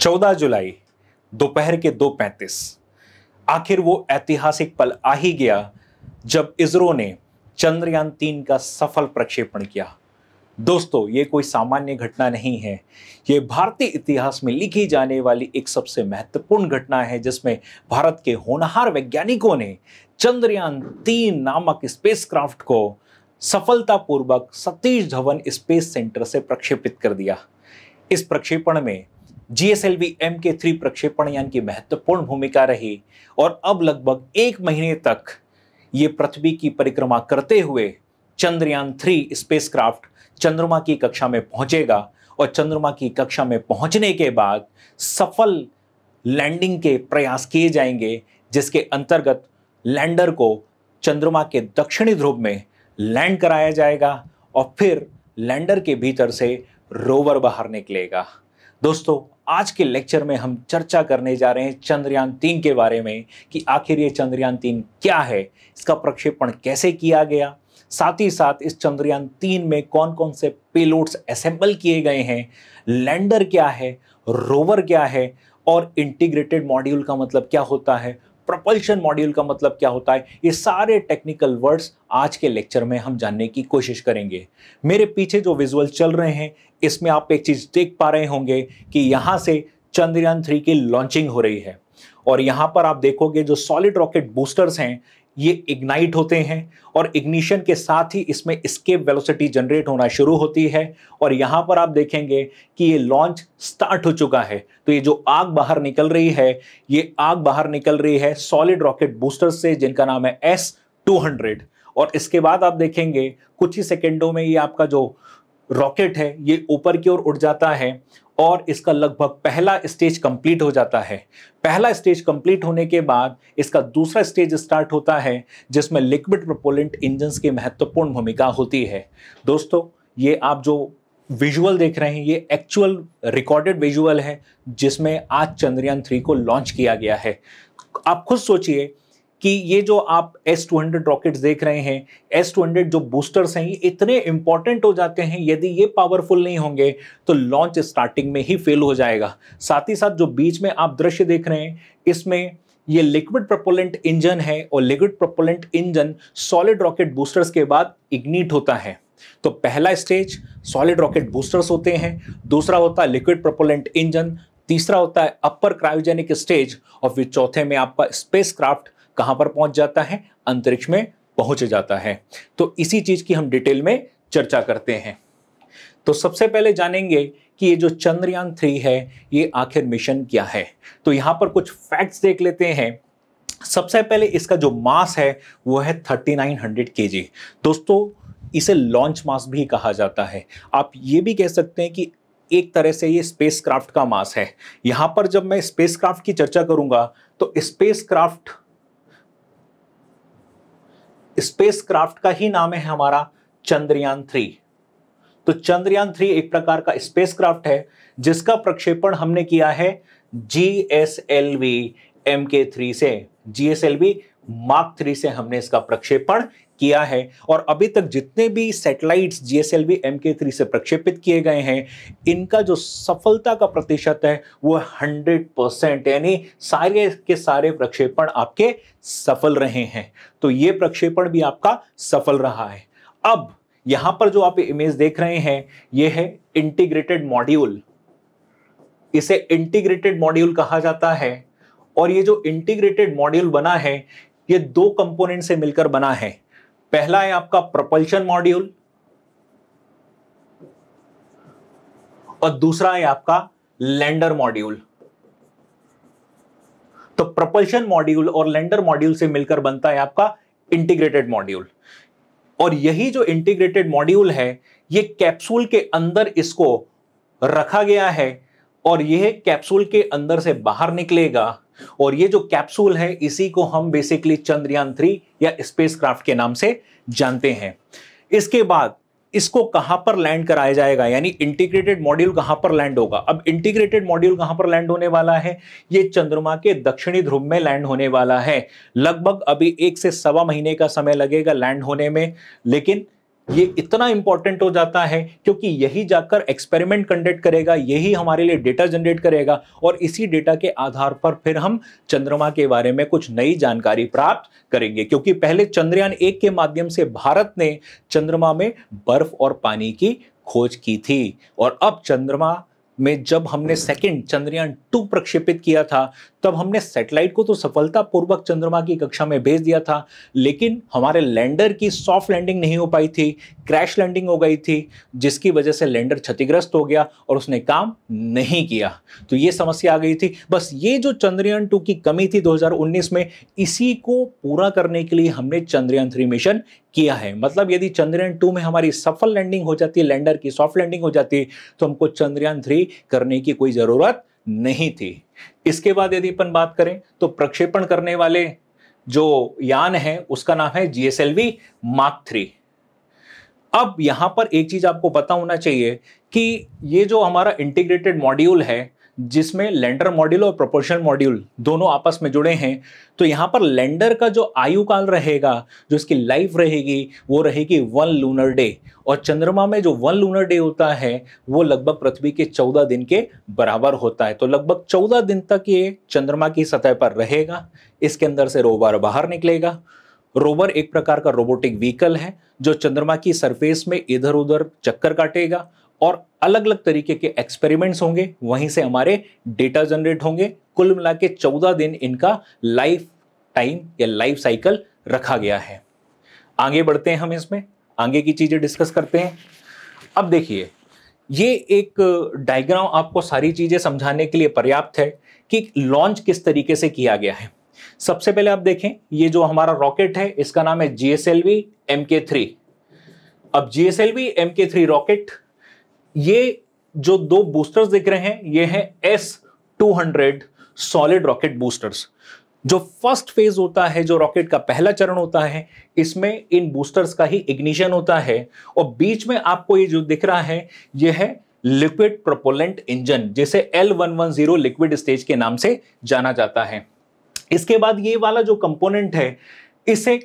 चौदह जुलाई दोपहर के दो पैंतीस आखिर वो ऐतिहासिक पल आ ही गया जब इसरो ने चंद्रयान तीन का सफल प्रक्षेपण किया दोस्तों ये कोई सामान्य घटना नहीं है ये भारतीय इतिहास में लिखी जाने वाली एक सबसे महत्वपूर्ण घटना है जिसमें भारत के होनहार वैज्ञानिकों ने चंद्रयान तीन नामक स्पेसक्राफ्ट को सफलतापूर्वक सतीश धवन स्पेस सेंटर से प्रक्षेपित कर दिया इस प्रक्षेपण में जीएसएलवी एम के थ्री प्रक्षेपण यान की महत्वपूर्ण भूमिका रही और अब लगभग एक महीने तक ये पृथ्वी की परिक्रमा करते हुए चंद्रयान थ्री स्पेसक्राफ्ट चंद्रमा की कक्षा में पहुंचेगा और चंद्रमा की कक्षा में पहुंचने के बाद सफल लैंडिंग के प्रयास किए जाएंगे जिसके अंतर्गत लैंडर को चंद्रमा के दक्षिणी ध्रुव में लैंड कराया जाएगा और फिर लैंडर के भीतर से रोवर बाहर निकलेगा दोस्तों आज के लेक्चर में हम चर्चा करने जा रहे हैं चंद्रयान तीन के बारे में कि आखिर ये चंद्रयान तीन क्या है इसका प्रक्षेपण कैसे किया गया साथ ही साथ इस चंद्रयान तीन में कौन कौन से पेलोट्स असेंबल किए गए हैं लैंडर क्या है रोवर क्या है और इंटीग्रेटेड मॉड्यूल का मतलब क्या होता है प्रोपल्शन मॉड्यूल का मतलब क्या होता है ये सारे टेक्निकल वर्ड्स आज के लेक्चर में हम जानने की कोशिश करेंगे मेरे पीछे जो विजुअल चल रहे हैं इसमें आप एक चीज़ देख पा रहे होंगे कि यहाँ से चंद्रयान थ्री की लॉन्चिंग हो रही है और यहाँ पर आप देखोगे जो सॉलिड रॉकेट बूस्टर्स हैं ये इग्नाइट होते हैं और इग्निशन के साथ ही इसमें स्केप वेलोसिटी जनरेट होना शुरू होती है और यहाँ पर आप देखेंगे कि ये लॉन्च स्टार्ट हो चुका है तो ये जो आग बाहर निकल रही है ये आग बाहर निकल रही है सॉलिड रॉकेट बूस्टर से जिनका नाम है एस टू हंड्रेड और इसके बाद आप देखेंगे कुछ ही सेकेंडों में ये आपका जो रॉकेट है ये ऊपर की ओर उड़ जाता है और इसका लगभग पहला स्टेज कंप्लीट हो जाता है पहला स्टेज कंप्लीट होने के बाद इसका दूसरा स्टेज स्टार्ट होता है जिसमें लिक्विड प्रोपोलेंट इंजन की महत्वपूर्ण भूमिका होती है दोस्तों ये आप जो विजुअल देख रहे हैं ये एक्चुअल रिकॉर्डेड विजुअल है जिसमें आज चंद्रयान थ्री को लॉन्च किया गया है आप खुद सोचिए कि ये जो आप एस टू हंड्रेड रॉकेट्स देख रहे हैं एस टू हंड्रेड जो बूस्टर्स हैं ये इतने इंपॉर्टेंट हो जाते हैं यदि ये पावरफुल नहीं होंगे तो लॉन्च स्टार्टिंग में ही फेल हो जाएगा साथ ही साथ जो बीच में आप दृश्य देख रहे हैं इसमें ये लिक्विड प्रपोलेंट इंजन है और liquid propellant engine solid rocket boosters के बाद इग्निट होता है तो पहला स्टेज सॉलिड रॉकेट बूस्टर्स होते हैं दूसरा होता है लिक्विड प्रपोलेंट इंजन तीसरा होता है अपर क्रायोजेनिक स्टेज और फिर चौथे में आपका स्पेसक्राफ्ट कहाँ पर पहुंच जाता है अंतरिक्ष में पहुंच जाता है तो इसी चीज की हम डिटेल में चर्चा करते हैं तो सबसे पहले जानेंगे कि ये जो चंद्रयान थ्री है ये आखिर मिशन क्या है तो यहाँ पर कुछ फैक्ट्स देख लेते हैं सबसे पहले इसका जो मास है वो है थर्टी नाइन हंड्रेड के जी दोस्तों इसे लॉन्च मास भी कहा जाता है आप ये भी कह सकते हैं कि एक तरह से ये स्पेसक्राफ्ट का मास है यहाँ पर जब मैं स्पेसक्राफ्ट की चर्चा करूँगा तो स्पेसक्राफ्ट स्पेसक्राफ्ट का ही नाम है हमारा चंद्रयान थ्री तो चंद्रयान थ्री एक प्रकार का स्पेसक्राफ्ट है जिसका प्रक्षेपण हमने किया है G S L V M K three से G S L V mark three से हमने इसका प्रक्षेपण किया है और अभी तक जितने भी satellites GSLV M K three से प्रक्षेपित किए गए हैं इनका जो सफलता का प्रतिशत है वो हंड्रेड परसेंट यानी सारे के सारे प्रक्षेपण आपके सफल रहे हैं तो ये प्रक्षेपण भी आपका सफल रहा है अब यहां पर जो आप इमेज देख रहे हैं ये है इंटीग्रेटेड मॉड्यूल इसे इंटीग्रेटेड मॉड्यूल कहा जाता है और ये जो इंटीग्रेटेड मॉड्यूल बना है ये दो कंपोनेंट से मिलकर बना है पहला है आपका प्रपल्शन मॉड्यूल और दूसरा है आपका लैंडर मॉड्यूल तो प्रपल्शन मॉड्यूल और लैंडर मॉड्यूल से मिलकर बनता है आपका इंटीग्रेटेड मॉड्यूल और यही जो इंटीग्रेटेड मॉड्यूल है ये कैप्सूल के अंदर इसको रखा गया है और यह कैप्सूल के अंदर से बाहर निकलेगा और ये जो कैप्सूल है इसी को हम बेसिकली चंद्रयान थ्री या स्पेसक्राफ्ट के नाम से जानते हैं इसके बाद इसको कहां पर लैंड कराया जाएगा यानी इंटीग्रेटेड मॉड्यूल कहां पर लैंड होगा अब इंटीग्रेटेड मॉड्यूल कहां पर लैंड होने वाला है ये चंद्रमा के दक्षिणी ध्रुव में लैंड होने वाला है लगभग अभी एक से सवा महीने का समय लगेगा लैंड होने में लेकिन ये इतना इंपॉर्टेंट हो जाता है क्योंकि यही जाकर एक्सपेरिमेंट कंडक्ट करेगा यही हमारे लिए डेटा जनरेट करेगा और इसी डेटा के आधार पर फिर हम चंद्रमा के बारे में कुछ नई जानकारी प्राप्त करेंगे क्योंकि पहले चंद्रयान एक के माध्यम से भारत ने चंद्रमा में बर्फ और पानी की खोज की थी और अब चंद्रमा में जब हमने सेकेंड चंद्रयान टू प्रक्षेपित किया था तब हमने सैटेलाइट को तो सफलतापूर्वक चंद्रमा की कक्षा में भेज दिया था लेकिन हमारे लैंडर की सॉफ्ट लैंडिंग नहीं हो पाई थी क्रैश लैंडिंग हो गई थी जिसकी वजह से लैंडर क्षतिग्रस्त हो गया और उसने काम नहीं किया तो ये समस्या आ गई थी बस ये जो चंद्रयान टू की कमी थी 2019 में इसी को पूरा करने के लिए हमने चंद्रयान थ्री मिशन किया है मतलब यदि चंद्रयान टू में हमारी सफल लैंडिंग हो जाती है लैंडर की सॉफ्ट लैंडिंग हो जाती तो हमको चंद्रयान थ्री करने की कोई ज़रूरत नहीं थी इसके बाद यदि अपन बात करें तो प्रक्षेपण करने वाले जो यान है उसका नाम है जीएसएलवी वी मार्क थ्री अब यहां पर एक चीज आपको पता होना चाहिए कि ये जो हमारा इंटीग्रेटेड मॉड्यूल है जिसमें लैंडर मॉड्यूल और प्रोपोर्शनल मॉड्यूल दोनों आपस में जुड़े हैं तो यहाँ पर लैंडर का जो आयु काल रहेगा जो इसकी लाइफ रहेगी वो रहेगी वन लूनर डे और चंद्रमा में जो वन लूनर डे होता है वो लगभग पृथ्वी के चौदह दिन के बराबर होता है तो लगभग चौदह दिन तक ये चंद्रमा की सतह पर रहेगा इसके अंदर से रोबर बाहर निकलेगा रोबर एक प्रकार का रोबोटिक व्हीकल है जो चंद्रमा की सरफेस में इधर उधर चक्कर काटेगा और अलग अलग तरीके के एक्सपेरिमेंट्स होंगे वहीं से हमारे डेटा जनरेट होंगे कुल मिला के चौदह दिन इनका लाइफ टाइम या लाइफ साइकिल रखा गया है आगे बढ़ते हैं हम इसमें आगे की चीज़ें डिस्कस करते हैं अब देखिए ये एक डायग्राम आपको सारी चीज़ें समझाने के लिए पर्याप्त है कि लॉन्च किस तरीके से किया गया है सबसे पहले आप देखें ये जो हमारा रॉकेट है इसका नाम है जीएसएलवी एम के थ्री अब GSLV M K three rocket ये जो दो बूस्टर्स दिख रहे हैं ये हैं S two hundred solid rocket boosters जो फर्स्ट फेज होता है जो रॉकेट का पहला चरण होता है इसमें इन बूस्टर्स का ही इग्निशन होता है और बीच में आपको ये जो दिख रहा है ये है लिक्विड प्रोपोलेंट इंजन जिसे L one one zero liquid stage के नाम से जाना जाता है इसके बाद ये वाला जो कंपोनेंट है इसे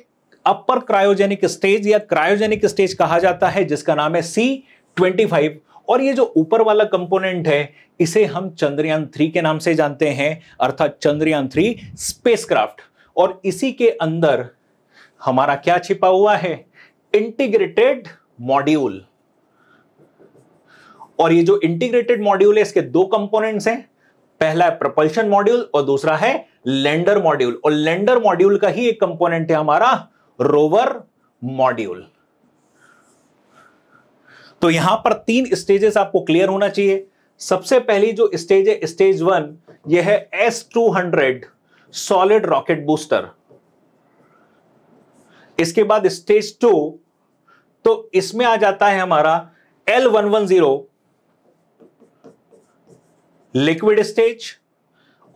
अपर क्रायोजेनिक स्टेज या क्रायोजेनिक स्टेज कहा जाता है जिसका नाम है सी ट्वेंटी फाइव और ये जो ऊपर वाला कंपोनेंट है इसे हम चंद्रयान थ्री के नाम से जानते हैं अर्थात चंद्रयान थ्री स्पेसक्राफ्ट और इसी के अंदर हमारा क्या छिपा हुआ है इंटीग्रेटेड मॉड्यूल और ये जो इंटीग्रेटेड मॉड्यूल है इसके दो कंपोनेंट्स हैं पहला है प्रपल्शन मॉड्यूल और दूसरा है लैंडर मॉड्यूल और लैंडर मॉड्यूल का ही एक कंपोनेंट है हमारा रोवर मॉड्यूल तो यहां पर तीन स्टेजेस आपको क्लियर होना चाहिए सबसे पहली जो स्टेज है स्टेज वन यह है S two hundred solid rocket booster इसके बाद स्टेज टू तो इसमें आ जाता है हमारा L one one zero liquid stage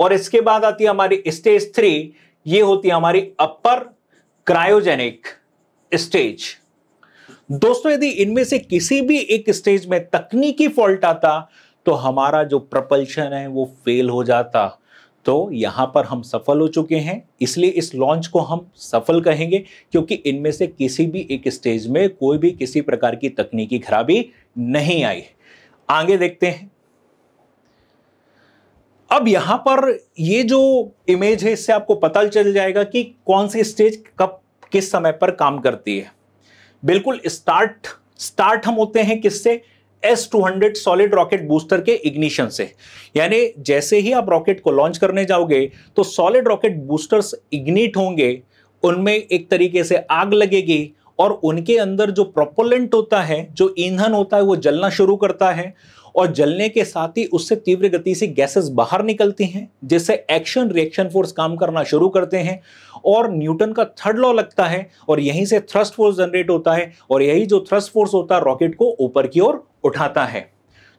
और इसके बाद आती है हमारी स्टेज थ्री ये होती है हमारी अपर क्रायोजेनिक स्टेज दोस्तों यदि इनमें से किसी भी एक स्टेज में तकनीकी फॉल्ट आता तो हमारा जो प्रपल्शन है वो फेल हो जाता तो यहां पर हम सफल हो चुके हैं इसलिए इस लॉन्च को हम सफल कहेंगे क्योंकि इनमें से किसी भी एक स्टेज में कोई भी किसी प्रकार की तकनीकी खराबी नहीं आई आगे देखते हैं अब यहां पर ये जो इमेज है इससे आपको पता चल जाएगा कि कौन सी स्टेज कब किस समय पर काम करती है बिल्कुल स्टार्ट स्टार्ट हम होते हैं किससे S two hundred solid rocket booster के इग्निशन से यानी जैसे ही आप रॉकेट को लॉन्च करने जाओगे तो सॉलिड रॉकेट बूस्टर्स इग्निट होंगे उनमें एक तरीके से आग लगेगी और उनके अंदर जो प्रोपोलेंट होता है जो ईंधन होता है वो जलना शुरू करता है और जलने के साथ ही उससे तीव्र गति से गैसेस बाहर निकलती हैं जिससे एक्शन रिएक्शन फोर्स काम करना शुरू करते हैं और न्यूटन का थर्ड लॉ लगता है और यहीं से थ्रस्ट फोर्स जनरेट होता है और यही जो थ्रस्ट फोर्स होता है रॉकेट को ऊपर की ओर उठाता है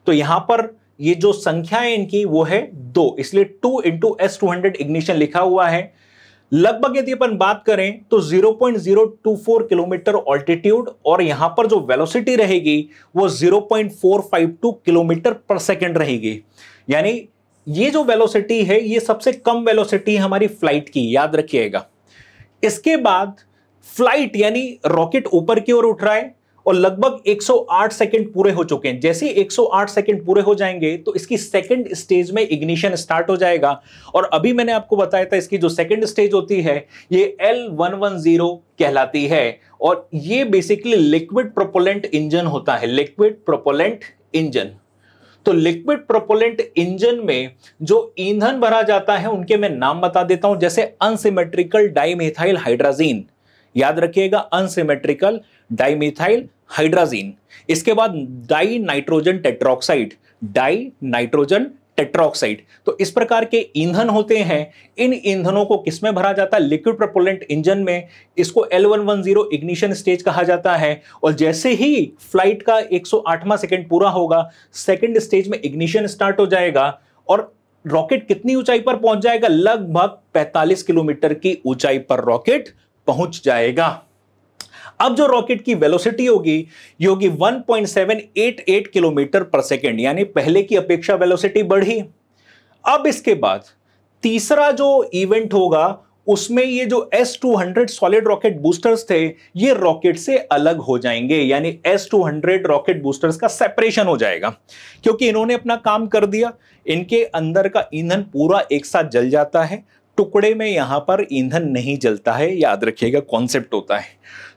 तो यहां पर ये जो संख्या है इनकी वो है दो इसलिए two into S two hundred ignition लिखा हुआ है लगभग यदि अपन बात करें तो 0.024 किलोमीटर ऑल्टीट्यूड और यहां पर जो वेलोसिटी रहेगी वो 0.452 किलोमीटर पर सेकंड रहेगी यानी ये जो वेलोसिटी है ये सबसे कम वेलोसिटी है हमारी फ्लाइट की याद रखिएगा इसके बाद फ्लाइट यानी रॉकेट ऊपर की ओर उठ रहा है और लगभग 108 सेकंड पूरे हो चुके हैं जैसे 108 सेकंड पूरे हो जाएंगे तो इसकी सेकंड स्टेज में इग्निशन स्टार्ट हो जाएगा और अभी मैंने आपको बताया था इसकी जो सेकंड स्टेज होती है ये L110 कहलाती है और ये बेसिकली लिक्विड प्रोपोलेंट इंजन होता है लिक्विड प्रोपोलेंट इंजन तो लिक्विड प्रोपोलेंट इंजन में जो ईंधन भरा जाता है उनके मैं नाम बता देता हूं जैसे अनसिमेट्रिकल डाइमिथाइल हाइड्राजीन याद रखिएगा अनसिमेट्रिकल डाइमिथाइल हाइड्राजीन इसके बाद dinitrogen tetroxide dinitrogen tetroxide तो इस प्रकार के ईंधन होते हैं इन ईंधनों को किसमें भरा जाता है लिक्विड प्रपोलेंट इंजन में इसको L one one zero ignition stage कहा जाता है और जैसे ही फ्लाइट का 108वां सेकंड पूरा होगा सेकंड स्टेज में इग्निशन स्टार्ट हो जाएगा और रॉकेट कितनी ऊंचाई पर पहुंच जाएगा लगभग 45 किलोमीटर की ऊंचाई पर रॉकेट पहुंच जाएगा अब जो रॉकेट की वेलोसिटी होगी ये होगी 1.788 किलोमीटर पर सेकेंड यानी पहले की अपेक्षा वेलोसिटी बढ़ी अब इसके बाद तीसरा जो इवेंट होगा उसमें ये जो S200 सॉलिड रॉकेट बूस्टर्स थे ये रॉकेट से अलग हो जाएंगे यानी S200 रॉकेट बूस्टर्स का सेपरेशन हो जाएगा क्योंकि इन्होंने अपना काम कर दिया इनके अंदर का ईंधन पूरा एक साथ जल जाता है टुकड़े में यहां पर ईंधन नहीं जलता है याद रखिएगा कॉन्सेप्ट होता है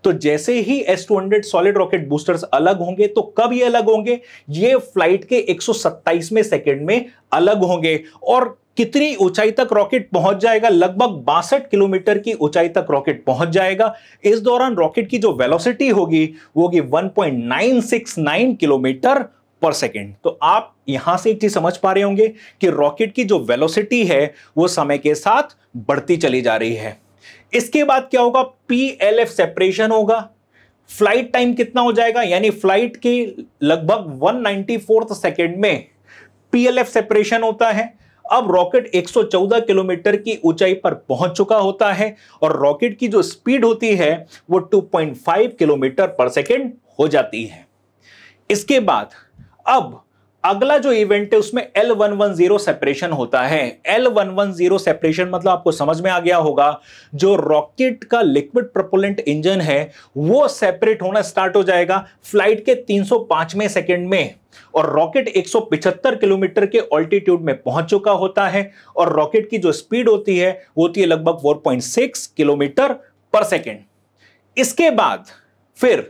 तो जैसे ही S two hundred solid rocket boosters अलग होंगे तो कब ये अलग होंगे ये फ्लाइट के 127वें सेकंड में अलग होंगे और कितनी ऊंचाई तक रॉकेट पहुंच जाएगा लगभग बासठ किलोमीटर की ऊंचाई तक रॉकेट पहुंच जाएगा इस दौरान रॉकेट की जो वेलोसिटी होगी वो होगी 1.969 किलोमीटर पर सेकेंड तो आप यहां से एक चीज समझ पा रहे होंगे कि रॉकेट की जो वेलोसिटी है वो समय के साथ बढ़ती चली जा रही है इसके बाद क्या होगा पी एल एफ सेपरेशन होगा फ्लाइट टाइम कितना हो जाएगा यानी फ्लाइट के लगभग वन नाइन्टी फोर्थ सेकेंड में पी एल एफ सेपरेशन होता है अब रॉकेट 114 किलोमीटर की ऊंचाई पर पहुंच चुका होता है और रॉकेट की जो स्पीड होती है वो 2.5 किलोमीटर पर सेकेंड हो जाती है इसके बाद अब अगला जो इवेंट है उसमें L one one zero separation होता है L one one zero separation मतलब आपको समझ में आ गया होगा जो रॉकेट का लिक्विड प्रोपोलेंट इंजन है वो सेपरेट होना स्टार्ट हो जाएगा फ्लाइट के 305वें सेकंड में और रॉकेट 175 किलोमीटर के ऑल्टीट्यूड में पहुंच चुका होता है और रॉकेट की जो स्पीड होती है वो होती है लगभग 4.6 किलोमीटर पर सेकेंड इसके बाद फिर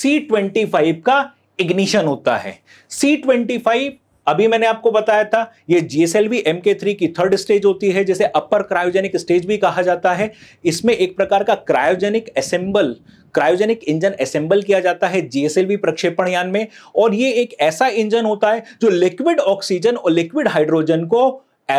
सी का इग्निशन होता है सी ट्वेंटी फाइव अभी मैंने आपको बताया था ये जीएसएलवी एम के थ्री की थर्ड स्टेज होती है जिसे अपर क्रायोजेनिक स्टेज भी कहा जाता है इसमें एक प्रकार का cryogenic assemble cryogenic engine assemble किया जाता है जीएसएलवी प्रक्षेपण यान में और ये एक ऐसा इंजन होता है जो लिक्विड ऑक्सीजन और लिक्विड हाइड्रोजन को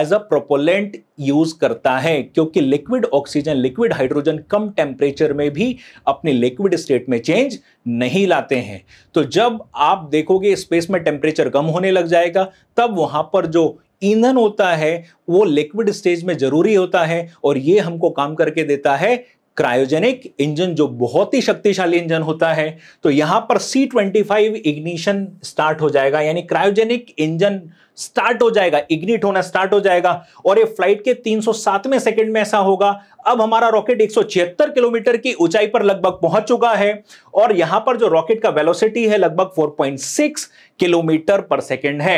एज अ प्रोपोलेंट यूज करता है क्योंकि लिक्विड ऑक्सीजन लिक्विड हाइड्रोजन कम टेम्परेचर में भी अपने लिक्विड स्टेट में चेंज नहीं लाते हैं तो जब आप देखोगे स्पेस में टेम्परेचर कम होने लग जाएगा तब वहां पर जो ईंधन होता है वो लिक्विड स्टेज में जरूरी होता है और ये हमको काम करके देता है क्रायोजेनिक इंजन जो बहुत ही शक्तिशाली इंजन होता है तो यहां पर C twenty five ignition start हो जाएगा यानी क्रायोजेनिक इंजन स्टार्ट हो जाएगा इग्निट होना स्टार्ट हो जाएगा और ये फ्लाइट के तीन सौ सातवें सेकंड में ऐसा होगा अब हमारा रॉकेट एक सौ छिहत्तर किलोमीटर की ऊंचाई पर लगभग पहुंच चुका है और यहां पर जो रॉकेट का वेलोसिटी है लगभग सिक्स किलोमीटर पर सेकेंड है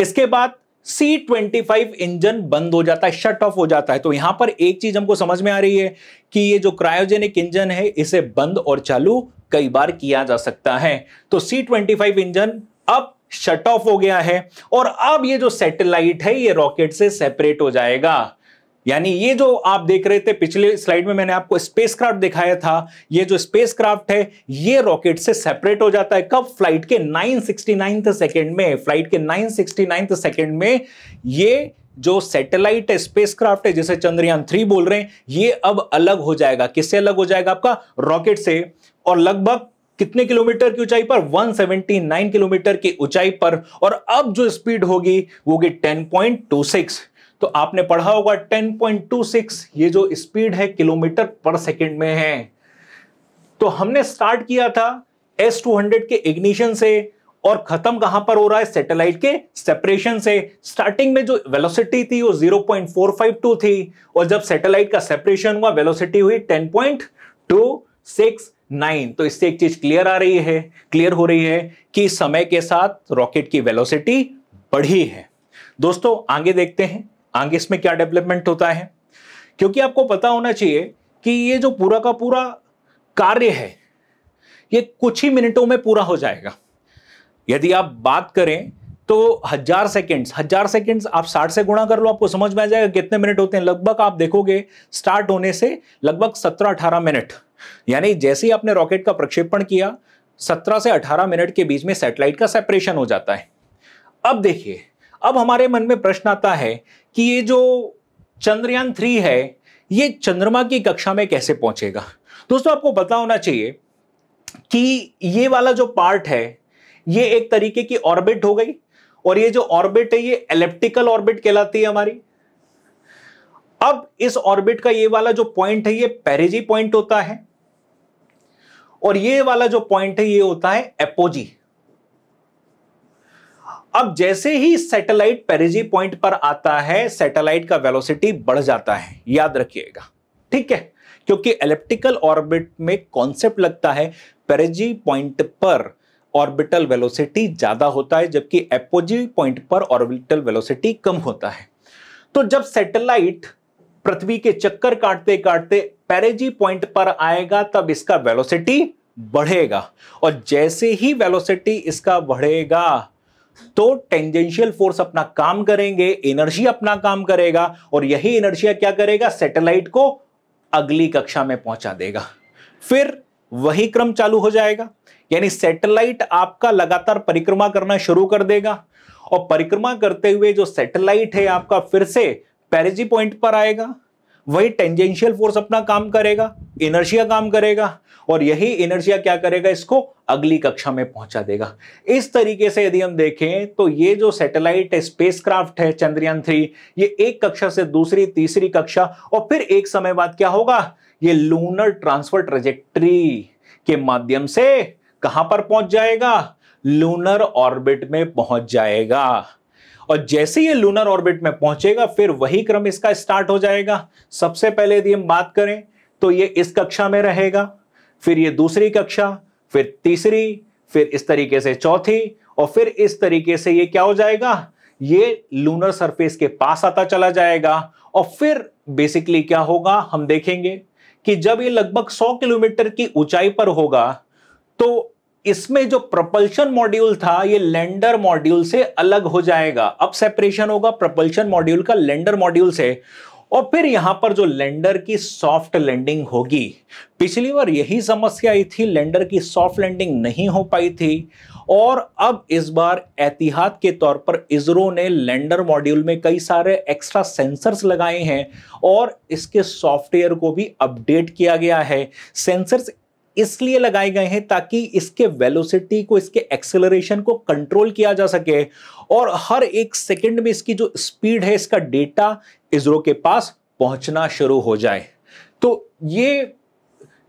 इसके बाद सी ट्वेंटी फाइव इंजन बंद हो जाता है शट ऑफ हो जाता है तो यहां पर एक चीज हमको समझ में आ रही है कि ये जो क्रायोजेनिक इंजन है इसे बंद और चालू कई बार किया जा सकता है तो सी ट्वेंटी फाइव इंजन अब शट ऑफ हो गया है और अब ये जो सैटेलाइट है ये रॉकेट से सेपरेट हो जाएगा यानी ये जो आप देख रहे थे पिछले स्लाइड में मैंने आपको स्पेसक्राफ्ट दिखाया था ये जो स्पेसक्राफ्ट है ये रॉकेट से सेपरेट हो जाता है कब फ्लाइट के 969 सेकंड में फ्लाइट के 969 सेकंड में ये जो सैटेलाइट है स्पेसक्राफ्ट है जिसे चंद्रयान थ्री बोल रहे हैं ये अब अलग हो जाएगा किससे अलग हो जाएगा आपका रॉकेट से और लगभग कितने किलोमीटर की ऊंचाई पर 179 किलोमीटर की ऊंचाई पर और अब जो स्पीड होगी वो होगी 10.26 तो आपने पढ़ा होगा 10.26 ये जो स्पीड है किलोमीटर पर सेकेंड में है तो हमने स्टार्ट किया था एस टू हंड्रेड के इग्निशन से और खत्म कहां पर हो रहा है सैटेलाइट के सेपरेशन से स्टार्टिंग में जो वेलोसिटी थी वो 0.452 थी और जब सैटेलाइट का सेपरेशन हुआ वेलोसिटी हुई 10.269 तो इससे एक चीज क्लियर आ रही है क्लियर हो रही है कि समय के साथ रॉकेट की वेलोसिटी बढ़ी है दोस्तों आगे देखते हैं आगे इसमें क्या डेवलपमेंट होता है क्योंकि आपको पता होना चाहिए कि ये जो पूरा का पूरा कार्य है ये कुछ ही मिनटों में पूरा हो जाएगा यदि आप बात करें तो हजार सेकेंड्स हजार सेकेंड्स आप साठ से गुणा कर लो आपको समझ में आ जाएगा कितने मिनट होते हैं लगभग आप देखोगे स्टार्ट होने से लगभग सत्रह अठारह मिनट यानी जैसे ही आपने रॉकेट का प्रक्षेपण किया सत्रह से अठारह मिनट के बीच में सैटेलाइट का सेपरेशन हो जाता है अब देखिए अब हमारे मन में प्रश्न आता है कि ये जो चंद्रयान थ्री है ये चंद्रमा की कक्षा में कैसे पहुंचेगा दोस्तों आपको पता होना चाहिए कि ये वाला जो पार्ट है ये एक तरीके की ऑर्बिट हो गई और ये जो ऑर्बिट है ये एलिप्टिकल ऑर्बिट कहलाती है हमारी अब इस ऑर्बिट का ये वाला जो पॉइंट है ये पेरेजी पॉइंट होता है और ये वाला जो पॉइंट है ये होता है एपोजी अब जैसे ही सैटेलाइट पेरेजी पॉइंट पर आता है सैटेलाइट का वेलोसिटी बढ़ जाता है याद रखिएगा ठीक है क्योंकि एलिप्टिकल ऑर्बिट में कॉन्सेप्ट लगता है पेरिजी पॉइंट पर ऑर्बिटल वेलोसिटी ज्यादा होता है जबकि एपोजी पॉइंट पर ऑर्बिटल वेलोसिटी कम होता है तो जब सैटेलाइट पृथ्वी के चक्कर काटते काटते पेरेजी पॉइंट पर आएगा तब इसका वेलोसिटी बढ़ेगा और जैसे ही वेलोसिटी इसका बढ़ेगा तो टेंजेंशियल फोर्स अपना काम करेंगे एनर्जी अपना काम करेगा और यही एनर्जिया क्या करेगा सैटेलाइट को अगली कक्षा में पहुंचा देगा फिर वही क्रम चालू हो जाएगा यानी सैटेलाइट आपका लगातार परिक्रमा करना शुरू कर देगा और परिक्रमा करते हुए जो सैटेलाइट है आपका फिर से पेरेजी पॉइंट पर आएगा वही टेंजेंशियल फोर्स अपना काम करेगा इनर्शिया काम करेगा और यही इनर्शिया क्या करेगा इसको अगली कक्षा में पहुंचा देगा इस तरीके से यदि हम देखें तो ये जो सैटेलाइट स्पेसक्राफ्ट है चंद्रयान थ्री ये एक कक्षा से दूसरी तीसरी कक्षा और फिर एक समय बाद क्या होगा ये लूनर ट्रांसफर ट्रेजेक्ट्री के माध्यम से कहां पर पहुंच जाएगा लूनर ऑर्बिट में पहुंच जाएगा और जैसे ये लूनर ऑर्बिट में पहुंचेगा फिर वही क्रम इसका स्टार्ट हो जाएगा सबसे पहले यदि हम बात करें तो ये इस कक्षा में रहेगा फिर ये दूसरी कक्षा फिर तीसरी फिर इस तरीके से चौथी और फिर इस तरीके से ये क्या हो जाएगा ये लूनर सरफेस के पास आता चला जाएगा और फिर बेसिकली क्या होगा हम देखेंगे कि जब ये लगभग 100 किलोमीटर की ऊंचाई पर होगा तो इसमें जो प्रपल्शन मॉड्यूल था ये लैंडर मॉड्यूल से अलग हो जाएगा अब सेपरेशन होगा प्रपल्शन मॉड्यूल का लैंडर मॉड्यूल से और फिर यहां पर जो लैंडर की सॉफ्ट लैंडिंग होगी पिछली बार यही समस्या आई थी लैंडर की सॉफ्ट लैंडिंग नहीं हो पाई थी और अब इस बार एहतियात के तौर पर इसरो ने लैंडर मॉड्यूल में कई सारे एक्स्ट्रा सेंसर्स लगाए हैं और इसके सॉफ्टवेयर को भी अपडेट किया गया है सेंसर्स इसलिए लगाए गए हैं ताकि इसके वेलोसिटी को इसके एक्सेलरेशन को कंट्रोल किया जा सके और हर एक सेकंड में इसकी जो स्पीड है इसका डेटा इसरो के पास पहुंचना शुरू हो जाए तो ये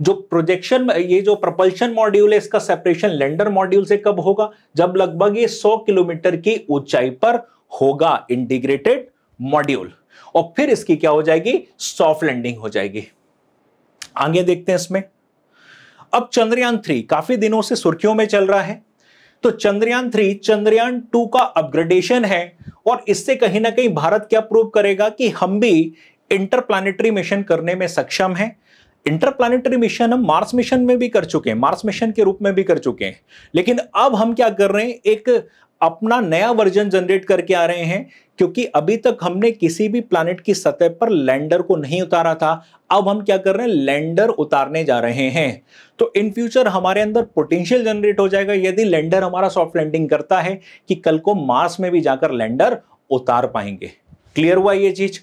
जो प्रोजेक्शन ये जो प्रपल्शन मॉड्यूल है इसका सेपरेशन लैंडर मॉड्यूल से कब होगा जब लगभग ये 100 किलोमीटर की ऊंचाई पर होगा इंटीग्रेटेड मॉड्यूल और फिर इसकी क्या हो जाएगी सॉफ्ट लैंडिंग हो जाएगी आगे देखते हैं इसमें अब चंद्रयान थ्री काफी दिनों से सुर्खियों में चल रहा है तो चंद्रयान थ्री चंद्रयान टू का अपग्रेडेशन है और इससे कहीं ना कहीं भारत क्या प्रूव करेगा कि हम भी इंटरप्लानिटरी मिशन करने में सक्षम है इंटरप्लानिटरी मिशन हम मार्स मिशन में भी कर चुके हैं मार्स मिशन के रूप में भी कर चुके हैं लेकिन अब हम क्या कर रहे हैं एक अपना नया वर्जन जनरेट करके आ रहे हैं क्योंकि अभी तक हमने किसी भी प्लानिट की सतह पर लैंडर को नहीं उतारा था अब हम क्या कर रहे हैं लैंडर उतारने जा रहे हैं तो इन फ्यूचर हमारे अंदर पोटेंशियल जनरेट हो जाएगा यदि लैंडर हमारा सॉफ्ट लैंडिंग करता है कि कल को मार्स में भी जाकर लैंडर उतार पाएंगे क्लियर हुआ ये चीज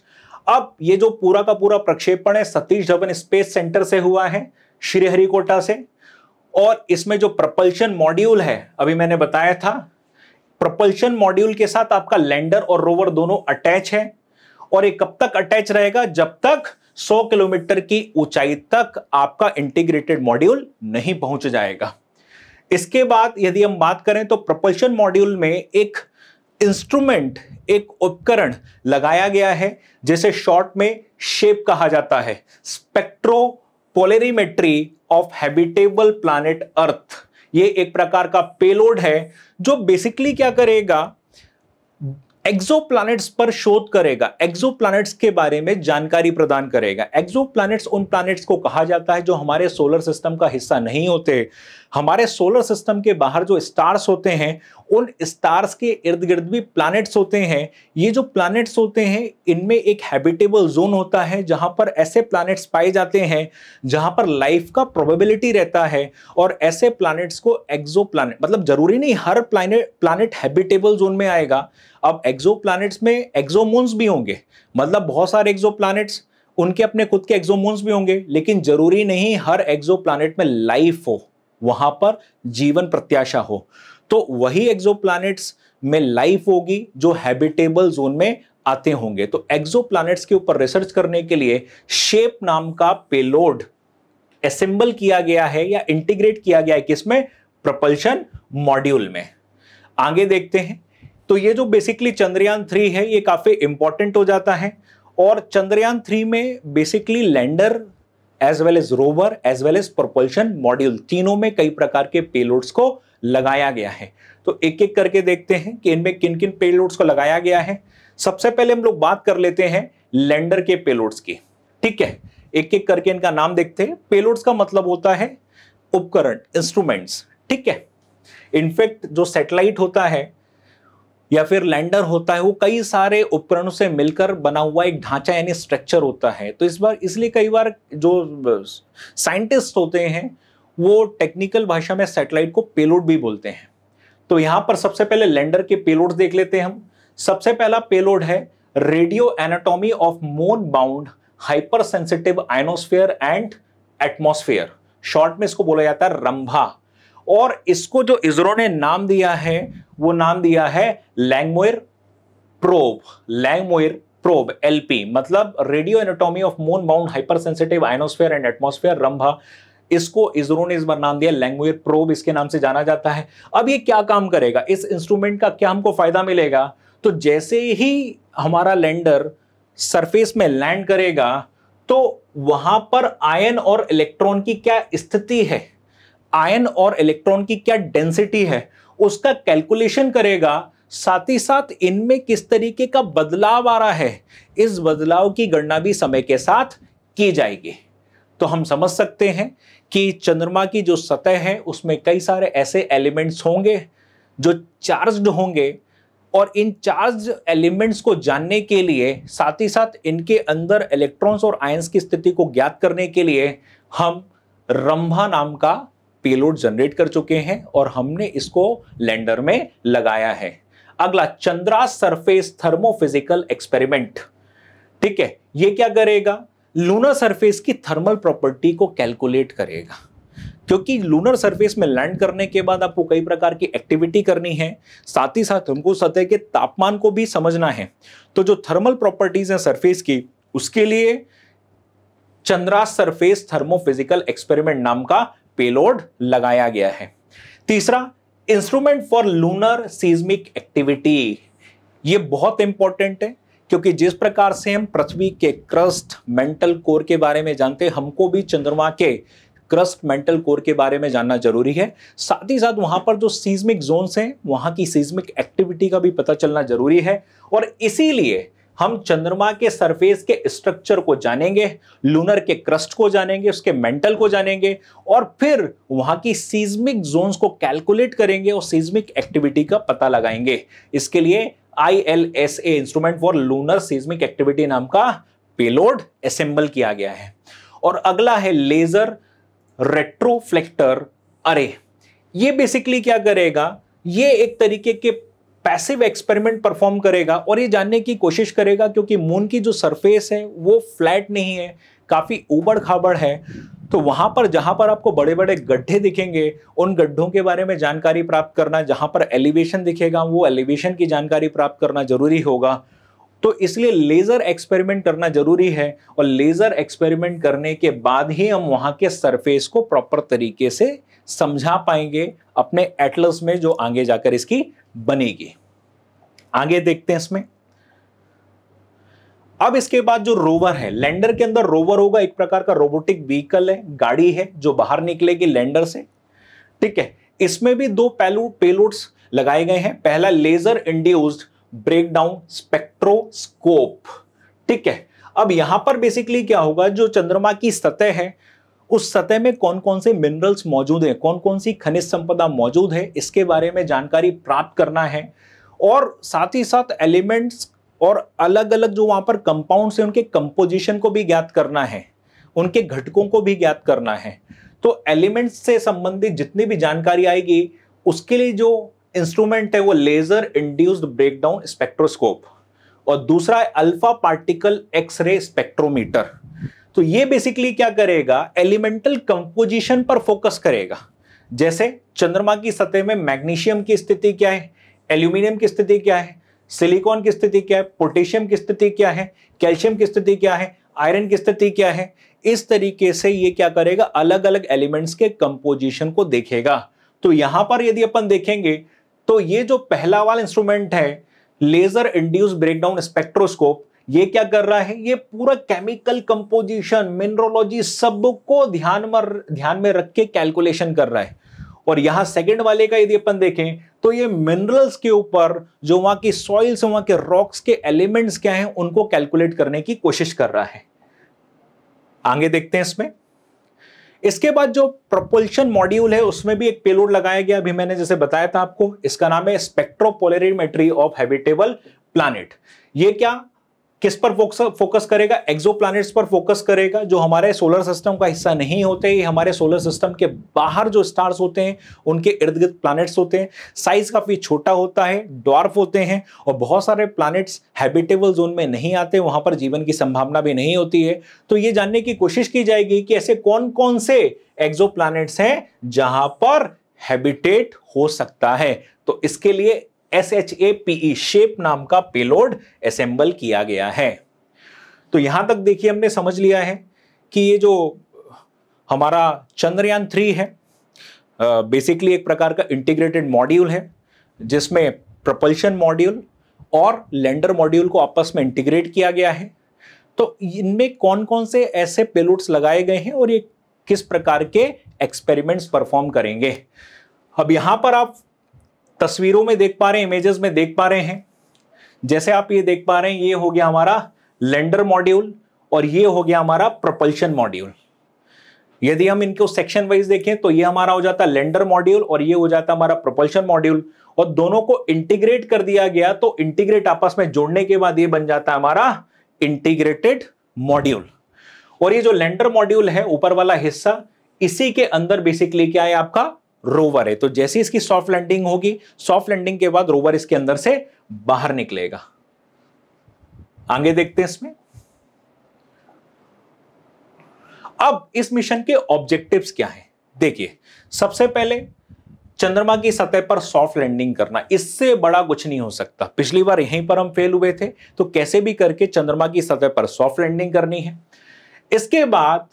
अब ये जो पूरा का पूरा प्रक्षेपण है सतीश धवन स्पेस सेंटर से हुआ है श्रीहरिकोटा से और इसमें जो प्रपल्शन मॉड्यूल है अभी मैंने बताया था प्रपल्शन मॉड्यूल के साथ आपका लैंडर और रोवर दोनों अटैच है और ये कब तक अटैच रहेगा जब तक 100 किलोमीटर की ऊंचाई तक आपका इंटीग्रेटेड मॉड्यूल नहीं पहुंच जाएगा इसके बाद यदि हम बात करें तो प्रपल्शन मॉड्यूल में एक इंस्ट्रूमेंट एक उपकरण लगाया गया है जिसे शॉर्ट में शेप कहा जाता है spectropolarimetry of habitable planet Earth ये एक प्रकार का पेलोड है जो बेसिकली क्या करेगा एक्सोप्लैनेट्स पर शोध करेगा एक्सोप्लैनेट्स के बारे में जानकारी प्रदान करेगा एक्सोप्लैनेट्स उन प्लैनेट्स को कहा जाता है जो हमारे सोलर सिस्टम का हिस्सा नहीं होते हमारे सोलर सिस्टम के बाहर जो स्टार्स होते हैं उन स्टार्स के इर्द गिर्द भी प्लैनेट्स होते हैं ये जो प्लैनेट्स होते हैं इनमें एक हैबिटेबल जोन होता है जहाँ पर ऐसे प्लैनेट्स पाए जाते हैं जहाँ पर लाइफ का प्रोबेबिलिटी रहता है और ऐसे प्लैनेट्स को एक्जो मतलब जरूरी नहीं हर प्लानट प्लानट हैबिटेबल जोन में आएगा अब एक्जो प्लानट्स में एक्जोमोन्स भी होंगे मतलब बहुत सारे एक्जो उनके अपने खुद के एक्जोमोन्स भी होंगे लेकिन जरूरी नहीं हर एक्जो में लाइफ हो वहां पर जीवन प्रत्याशा हो तो वही एक्जो में लाइफ होगी जो हैबिटेबल जोन में आते होंगे तो एक्जो के ऊपर रिसर्च करने के लिए शेप नाम का पेलोड असेंबल किया गया है या इंटीग्रेट किया गया है किसमें प्रपल्शन मॉड्यूल में आगे देखते हैं तो ये जो बेसिकली चंद्रयान थ्री है ये काफ़ी इंपॉर्टेंट हो जाता है और चंद्रयान थ्री में basically lander as well as rover as well as propulsion module तीनों में कई प्रकार के पेलोड्स को लगाया गया है तो एक एक करके देखते हैं कि इनमें किन किन पेलोड्स को लगाया गया है सबसे पहले हम लोग बात कर लेते हैं लैंडर के पेलोड्स की ठीक है एक एक करके इनका नाम देखते हैं पेलोड्स का मतलब होता है उपकरण इंस्ट्रूमेंट्स ठीक है इनफेक्ट जो सैटेलाइट होता है या फिर लैंडर होता है वो कई सारे उपकरणों से मिलकर बना हुआ एक ढांचा यानी स्ट्रक्चर होता है तो इस बार इसलिए कई बार जो साइंटिस्ट होते हैं वो टेक्निकल भाषा में सैटेलाइट को पेलोड भी बोलते हैं तो यहां पर सबसे पहले लैंडर के पेलोड देख लेते हैं हम सबसे पहला पेलोड है radio anatomy of moon bound hyper sensitive ionosphere and atmosphere short में इसको बोला जाता है रंभा और इसको जो इसरो ने नाम दिया है वो नाम दिया है Langmuir probe Langmuir probe LP मतलब radio anatomy of moon mount hyper sensitive ionosphere and atmosphere Rambha इसको इसरो ने इस बार नाम दिया लैंगमोयर प्रोब इसके नाम से जाना जाता है अब ये क्या काम करेगा इस इंस्ट्रूमेंट का क्या हमको फायदा मिलेगा तो जैसे ही हमारा लैंडर सरफेस में लैंड करेगा तो वहां पर आयन और इलेक्ट्रॉन की क्या स्थिति है आयन और इलेक्ट्रॉन की क्या डेंसिटी है उसका कैलकुलेशन करेगा साथ ही साथ इनमें किस तरीके का बदलाव आ रहा है इस बदलाव की गणना भी समय के साथ की जाएगी तो हम समझ सकते हैं कि चंद्रमा की जो सतह है उसमें कई सारे ऐसे एलिमेंट्स होंगे जो चार्ज्ड होंगे और इन चार्ज एलिमेंट्स को जानने के लिए साथ ही साथ इनके अंदर इलेक्ट्रॉन्स और आयंस की स्थिति को ज्ञात करने के लिए हम रंभा नाम का पेलोड जनरेट कर चुके हैं और हमने इसको लैंडर में लगाया है अगला चंद्रा सरफेस थर्मोफिजिकल एक्सपेरिमेंट ठीक है ये क्या करेगा लूनर सरफेस की थर्मल प्रॉपर्टी को कैलकुलेट करेगा क्योंकि लूनर सरफेस में लैंड करने के बाद आपको कई प्रकार की एक्टिविटी करनी है साथ ही साथ हमको सतह के तापमान को भी समझना है तो जो थर्मल प्रॉपर्टीज हैं सरफेस की उसके लिए चंद्रा सरफेस थर्मोफिजिकल एक्सपेरिमेंट नाम का पेलोड लगाया गया है तीसरा instrument for lunar seismic activity ये बहुत इंपॉर्टेंट है क्योंकि जिस प्रकार से हम पृथ्वी के क्रस्ट मेंटल कोर के बारे में जानते हैं हमको भी चंद्रमा के क्रस्ट मेंटल कोर के बारे में जानना जरूरी है साथ ही साथ वहां पर जो सीज्मिक जोन्स हैं वहां की सीज्मिक एक्टिविटी का भी पता चलना जरूरी है और इसीलिए हम चंद्रमा के सरफेस के स्ट्रक्चर को जानेंगे लूनर के क्रस्ट को जानेंगे उसके मेंटल को जानेंगे और फिर वहां की सीज्मिक जोन्स को कैलकुलेट करेंगे और सीज्मिक एक्टिविटी का पता लगाएंगे इसके लिए I L S A instrument for lunar seismic activity नाम का पेलोड असेंबल किया गया है और अगला है लेजर रेट्रोफ्लेक्टर अरे ये बेसिकली क्या करेगा ये एक तरीके के पैसिव एक्सपेरिमेंट परफॉर्म करेगा और ये जानने की कोशिश करेगा क्योंकि मून की जो सरफेस है वो फ्लैट नहीं है काफ़ी उबड़ खाबड़ है तो वहाँ पर जहाँ पर आपको बड़े बड़े गड्ढे दिखेंगे उन गड्ढों के बारे में जानकारी प्राप्त करना जहाँ पर एलिवेशन दिखेगा वो एलिवेशन की जानकारी प्राप्त करना जरूरी होगा तो इसलिए लेज़र एक्सपेरिमेंट करना जरूरी है और लेज़र एक्सपेरिमेंट करने के बाद ही हम वहाँ के सरफेस को प्रॉपर तरीके से समझा पाएंगे अपने एटलस में जो आगे जाकर इसकी बनेगी आगे देखते हैं इसमें अब इसके बाद जो रोवर है लैंडर के अंदर रोवर होगा एक प्रकार का रोबोटिक व्हीकल है गाड़ी है जो बाहर निकलेगी लैंडर से ठीक है इसमें भी दो पेलू पेलोड्स लगाए गए हैं पहला लेजर इंड्यूस्ड ब्रेकडाउन स्पेक्ट्रोस्कोप ठीक है अब यहां पर बेसिकली क्या होगा जो चंद्रमा की सतह है उस सतह में कौन कौन से मिनरल्स मौजूद हैं कौन कौन सी खनिज संपदा मौजूद है इसके बारे में जानकारी प्राप्त करना है और साथ ही साथ एलिमेंट्स और अलग अलग जो वहाँ पर कंपाउंड्स हैं उनके कंपोजिशन को भी ज्ञात करना है उनके घटकों को भी ज्ञात करना है तो एलिमेंट्स से संबंधित जितनी भी जानकारी आएगी उसके लिए जो इंस्ट्रूमेंट है वो लेजर इंड्यूस्ड ब्रेकडाउन स्पेक्ट्रोस्कोप और दूसरा है अल्फा पार्टिकल एक्सरे स्पेक्ट्रोमीटर तो ये बेसिकली क्या करेगा एलिमेंटल कंपोजिशन पर फोकस करेगा जैसे चंद्रमा की सतह में मैग्नीशियम की स्थिति क्या है एल्यूमिनियम की स्थिति क्या है सिलिकॉन की स्थिति क्या है पोटेशियम की स्थिति क्या है कैल्शियम की स्थिति क्या है आयरन की स्थिति क्या है इस तरीके से ये क्या करेगा अलग अलग एलिमेंट्स के कंपोजिशन को देखेगा तो यहां पर यदि अपन देखेंगे तो ये जो पहला वाला इंस्ट्रूमेंट है लेजर इंड्यूस ब्रेकडाउन स्पेक्ट्रोस्कोप ये क्या कर रहा है ये पूरा केमिकल कंपोजिशन मिनरोलॉजी सबको ध्यान में ध्यान में रख के कैलकुलेशन कर रहा है और यहां सेकंड वाले का यदि अपन देखें तो ये मिनरल्स के ऊपर जो वहां की सॉइल्स वहां के रॉक्स के एलिमेंट्स क्या हैं उनको कैलकुलेट करने की कोशिश कर रहा है आगे देखते हैं इसमें इसके बाद जो प्रपोल्शन मॉड्यूल है उसमें भी एक पेलोड लगाया गया अभी मैंने जैसे बताया था आपको इसका नाम है स्पेक्ट्रोपोलरीमेट्री ऑफ हैबिटेबल प्लानिट ये क्या किस पर फोकस करेगा एक्सोप्लैनेट्स पर फोकस करेगा जो हमारे सोलर सिस्टम का हिस्सा नहीं होते ये हमारे सोलर सिस्टम के बाहर जो स्टार्स होते हैं उनके इर्द गिर्द प्लैनेट्स होते हैं साइज काफ़ी छोटा होता है डॉर्फ होते हैं और बहुत सारे प्लानिट्स हैबिटेबल जोन में नहीं आते वहां पर जीवन की संभावना भी नहीं होती है तो ये जानने की कोशिश की जाएगी कि ऐसे कौन कौन से एक्जो हैं जहां पर हैबिटेट हो सकता है तो इसके लिए S H A P E shape नाम का पेलोड असेंबल किया गया है तो यहां तक देखिए हमने समझ लिया है कि ये जो हमारा चंद्रयान थ्री है बेसिकली एक प्रकार का इंटीग्रेटेड मॉड्यूल है जिसमें प्रपल्शन मॉड्यूल और लैंडर मॉड्यूल को आपस में इंटीग्रेट किया गया है तो इनमें कौन कौन से ऐसे पेलोड्स लगाए गए हैं और ये किस प्रकार के एक्सपेरिमेंट्स परफॉर्म करेंगे अब यहाँ पर आप तस्वीरों में देख पा रहे हैं इमेजेस में देख पा रहे हैं जैसे आप ये देख पा रहे हैं ये हो गया हमारा लैंडर मॉड्यूल और ये हो गया हमारा प्रोपल्शन मॉड्यूल यदि हम इनको सेक्शन वाइज देखें तो ये हमारा हो जाता लैंडर मॉड्यूल और ये हो जाता हमारा प्रोपल्शन मॉड्यूल और दोनों को इंटीग्रेट कर दिया गया तो इंटीग्रेट आपस में जोड़ने के बाद ये बन जाता है हमारा इंटीग्रेटेड मॉड्यूल और ये जो लैंडर मॉड्यूल है ऊपर वाला हिस्सा इसी के अंदर बेसिकली क्या है आपका रोवर है तो जैसे इसकी सॉफ्ट लैंडिंग होगी सॉफ्ट लैंडिंग के बाद रोवर इसके अंदर से बाहर निकलेगा आगे देखते हैं इसमें अब इस मिशन के ऑब्जेक्टिव्स क्या हैं देखिए सबसे पहले चंद्रमा की सतह पर सॉफ्ट लैंडिंग करना इससे बड़ा कुछ नहीं हो सकता पिछली बार यहीं पर हम फेल हुए थे तो कैसे भी करके चंद्रमा की सतह पर सॉफ्ट लैंडिंग करनी है इसके बाद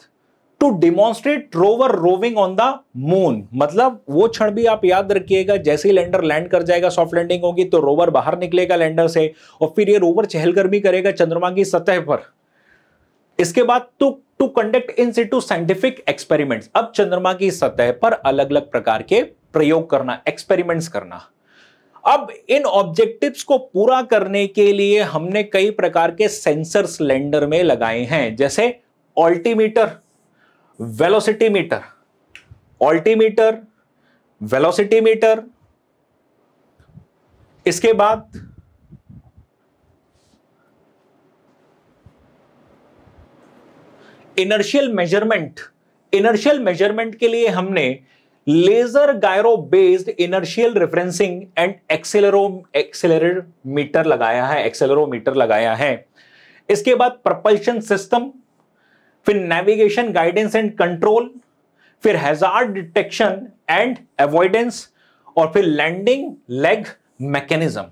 to demonstrate rover roving on the moon मतलब वो क्षण भी आप याद रखिएगा जैसे ही लैंडर लैंड कर जाएगा सॉफ्ट लैंडिंग होगी तो रोवर बाहर निकलेगा लैंडर से और फिर ये रोवर भी करेगा चंद्रमा की सतह पर इसके बाद तो to conduct in situ scientific experiment अब चंद्रमा की सतह पर अलग अलग प्रकार के प्रयोग करना एक्सपेरिमेंट्स करना अब इन ऑब्जेक्टिव्स को पूरा करने के लिए हमने कई प्रकार के सेंसर्स लैंडर में लगाए हैं जैसे altimeter velocity meter altimeter velocity meter इसके बाद इनर्शियल मेजरमेंट इनर्शियल मेजरमेंट के लिए हमने laser gyro based inertial referencing and accelero accelerator meter लगाया है एक्सेलरोमीटर लगाया है इसके बाद प्रपल्शन सिस्टम फिर नेविगेशन गाइडेंस एंड कंट्रोल फिर हेजार डिटेक्शन एंड अवॉइडेंस और फिर लैंडिंग लेग मैकेनिज्म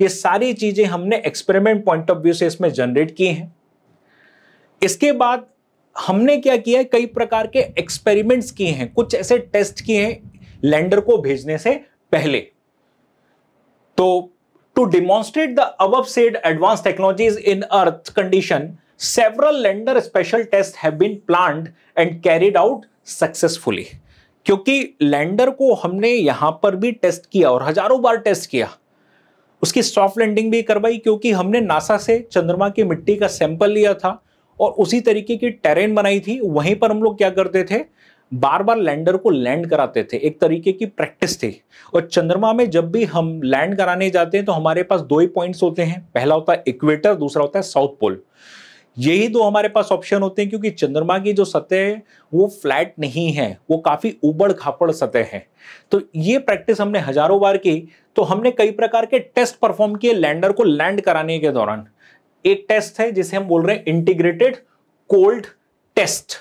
ये सारी चीजें हमने एक्सपेरिमेंट पॉइंट ऑफ व्यू से इसमें जनरेट की हैं इसके बाद हमने क्या किया है कई प्रकार के एक्सपेरिमेंट्स किए हैं कुछ ऐसे टेस्ट किए हैं लैंडर को भेजने से पहले तो to demonstrate the above said advance technologies in earth condition several lender special test have been planned and carried out successfully क्योंकि लैंडर को हमने यहां पर भी टेस्ट किया और हजारों बार टेस्ट किया उसकी सॉफ्ट लैंडिंग भी करवाई क्योंकि हमने नासा से चंद्रमा की मिट्टी का सैंपल लिया था और उसी तरीके की टेरेन बनाई थी वहीं पर हम लोग क्या करते थे बार बार लैंडर को लैंड कराते थे एक तरीके की प्रैक्टिस थी और चंद्रमा में जब भी हम लैंड कराने जाते हैं तो हमारे पास दो ही पॉइंट्स होते हैं पहला होता है इक्वेटर दूसरा होता है साउथ पोल यही दो हमारे पास ऑप्शन होते हैं क्योंकि चंद्रमा की जो सतह है वो फ्लैट नहीं है वो काफ़ी उबड़ खापड़ सतह है तो ये प्रैक्टिस हमने हजारों बार की तो हमने कई प्रकार के टेस्ट परफॉर्म किए लैंडर को लैंड कराने के दौरान एक टेस्ट है जिसे हम बोल रहे हैं इंटीग्रेटेड कोल्ड टेस्ट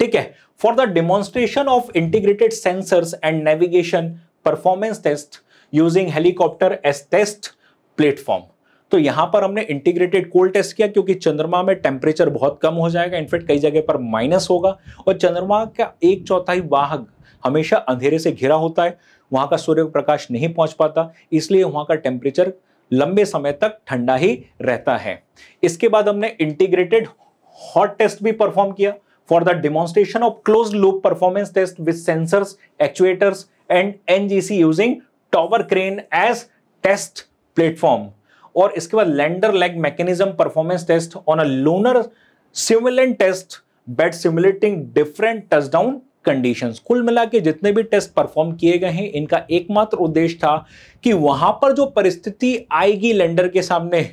ठीक है for the demonstration of integrated sensors and navigation performance test using helicopter as test platform तो यहाँ पर हमने इंटीग्रेटेड कोल्ड टेस्ट किया क्योंकि चंद्रमा में टेम्परेचर बहुत कम हो जाएगा इनफेक्ट कई जगह पर माइनस होगा और चंद्रमा का एक चौथाई वाहक हमेशा अंधेरे से घिरा होता है वहाँ का सूर्य प्रकाश नहीं पहुँच पाता इसलिए वहाँ का टेम्परेचर लंबे समय तक ठंडा ही रहता है इसके बाद हमने इंटीग्रेटेड हॉट टेस्ट भी परफॉर्म किया for the demonstration of close loop performance test with sensors actuators and NGC using tower crane as test platform और इसके बाद lander leg mechanism performance test on a lunar simulant test bed simulating different touchdown conditions कुल मिला के जितने भी test perform किए गए हैं इनका एकमात्र उद्देश्य था कि वहां पर जो परिस्थिति आएगी लैंडर के सामने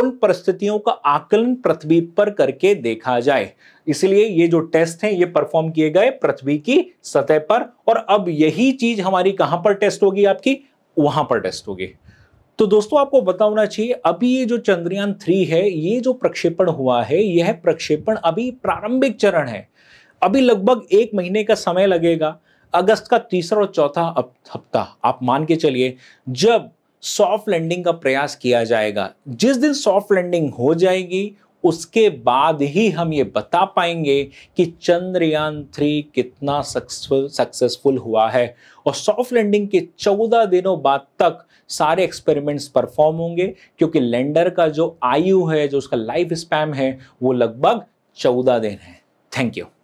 उन परिस्थितियों का आकलन पृथ्वी पर करके देखा जाए इसलिए ये जो टेस्ट हैं ये परफॉर्म किए गए पृथ्वी की सतह पर और अब यही चीज हमारी कहां पर टेस्ट होगी आपकी वहां पर टेस्ट होगी तो दोस्तों आपको बताना चाहिए अभी ये जो चंद्रयान थ्री है ये जो प्रक्षेपण हुआ है यह प्रक्षेपण अभी प्रारंभिक चरण है अभी लगभग एक महीने का समय लगेगा अगस्त का तीसरा और चौथा हफ्ता आप मान के चलिए जब सॉफ्ट लैंडिंग का प्रयास किया जाएगा जिस दिन सॉफ्ट लैंडिंग हो जाएगी उसके बाद ही हम ये बता पाएंगे कि चंद्रयान थ्री कितना सक्सेसफुल हुआ है और सॉफ्ट लैंडिंग के 14 दिनों बाद तक सारे एक्सपेरिमेंट्स परफॉर्म होंगे क्योंकि लैंडर का जो आयु है जो उसका लाइफ स्पैम है वो लगभग चौदह दिन है थैंक यू